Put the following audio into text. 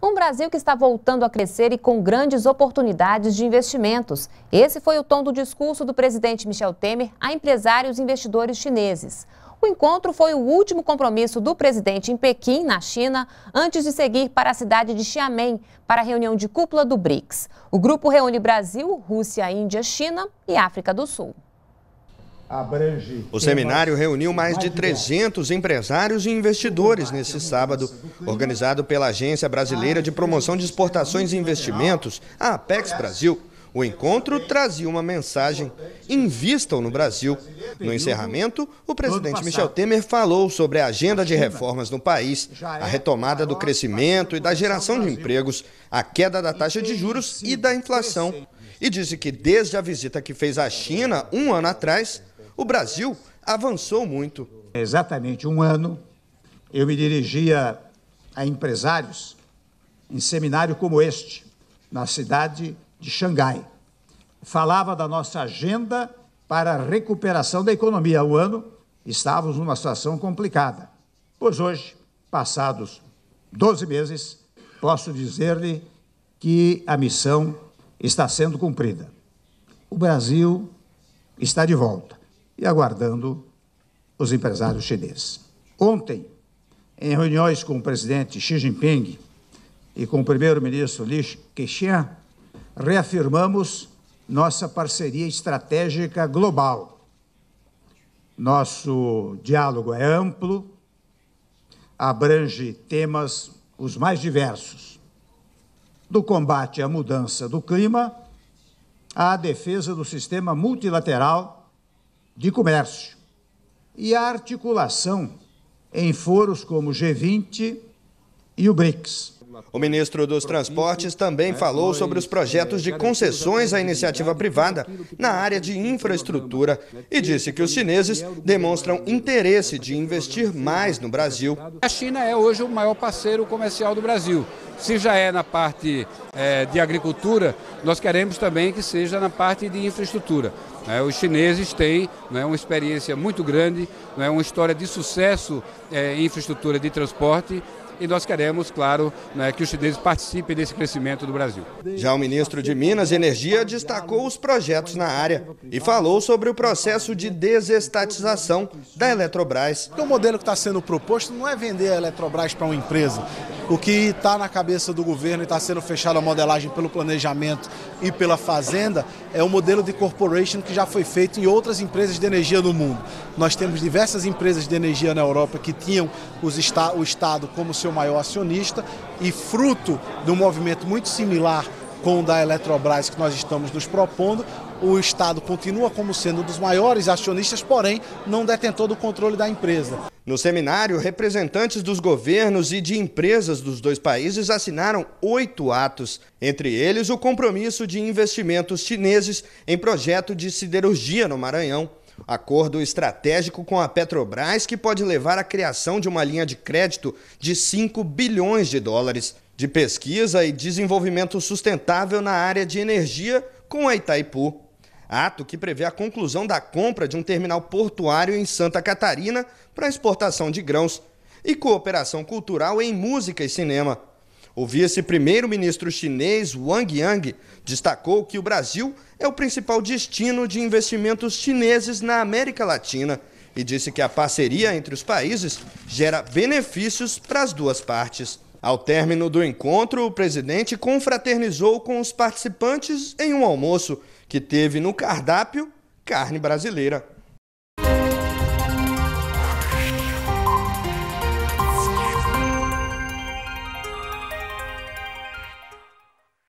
Um Brasil que está voltando a crescer e com grandes oportunidades de investimentos. Esse foi o tom do discurso do presidente Michel Temer a empresários e investidores chineses. O encontro foi o último compromisso do presidente em Pequim, na China, antes de seguir para a cidade de Xiamen para a reunião de cúpula do BRICS. O grupo reúne Brasil, Rússia, Índia, China e África do Sul abrange. O seminário reuniu mais de 300 empresários e investidores nesse sábado, organizado pela Agência Brasileira de Promoção de Exportações e Investimentos, a Apex Brasil. O encontro trazia uma mensagem: invistam no Brasil. No encerramento, o presidente Michel Temer falou sobre a agenda de reformas no país, é a retomada do crescimento e da geração de empregos, a queda da taxa de juros e da inflação. E disse que desde a visita que fez à China um ano atrás, o Brasil avançou muito. Exatamente um ano, eu me dirigia a empresários em seminário como este, na cidade de Xangai. Falava da nossa agenda para a recuperação da economia. Um ano estávamos numa situação complicada. Pois hoje, passados 12 meses, posso dizer-lhe que a missão está sendo cumprida. O Brasil está de volta e aguardando os empresários chineses. Ontem, em reuniões com o presidente Xi Jinping e com o primeiro-ministro Li Keqiang, reafirmamos nossa parceria estratégica global. Nosso diálogo é amplo, abrange temas os mais diversos, do combate à mudança do clima à defesa do sistema multilateral de comércio e a articulação em foros como o G20 e o BRICS. O ministro dos Transportes também falou sobre os projetos de concessões à iniciativa privada na área de infraestrutura e disse que os chineses demonstram interesse de investir mais no Brasil. A China é hoje o maior parceiro comercial do Brasil. Se já é na parte é, de agricultura, nós queremos também que seja na parte de infraestrutura. É, os chineses têm né, uma experiência muito grande, né, uma história de sucesso é, em infraestrutura de transporte e nós queremos, claro, né, que os chineses participem desse crescimento do Brasil. Já o ministro de Minas e Energia destacou os projetos na área e falou sobre o processo de desestatização da Eletrobras. O modelo que está sendo proposto não é vender a Eletrobras para uma empresa. O que está na cabeça do governo e está sendo fechada a modelagem pelo planejamento e pela fazenda é o modelo de corporation que já foi feito em outras empresas de energia do mundo. Nós temos diversas empresas de energia na Europa que tinham os, o Estado como seu seu maior acionista e fruto de um movimento muito similar com o da Eletrobras que nós estamos nos propondo, o Estado continua como sendo um dos maiores acionistas, porém não detentor do controle da empresa. No seminário, representantes dos governos e de empresas dos dois países assinaram oito atos, entre eles o compromisso de investimentos chineses em projeto de siderurgia no Maranhão. Acordo estratégico com a Petrobras que pode levar à criação de uma linha de crédito de 5 bilhões de dólares de pesquisa e desenvolvimento sustentável na área de energia com a Itaipu. Ato que prevê a conclusão da compra de um terminal portuário em Santa Catarina para exportação de grãos e cooperação cultural em música e cinema. O vice-primeiro-ministro chinês Wang Yang destacou que o Brasil é o principal destino de investimentos chineses na América Latina e disse que a parceria entre os países gera benefícios para as duas partes. Ao término do encontro, o presidente confraternizou com os participantes em um almoço que teve no cardápio carne brasileira.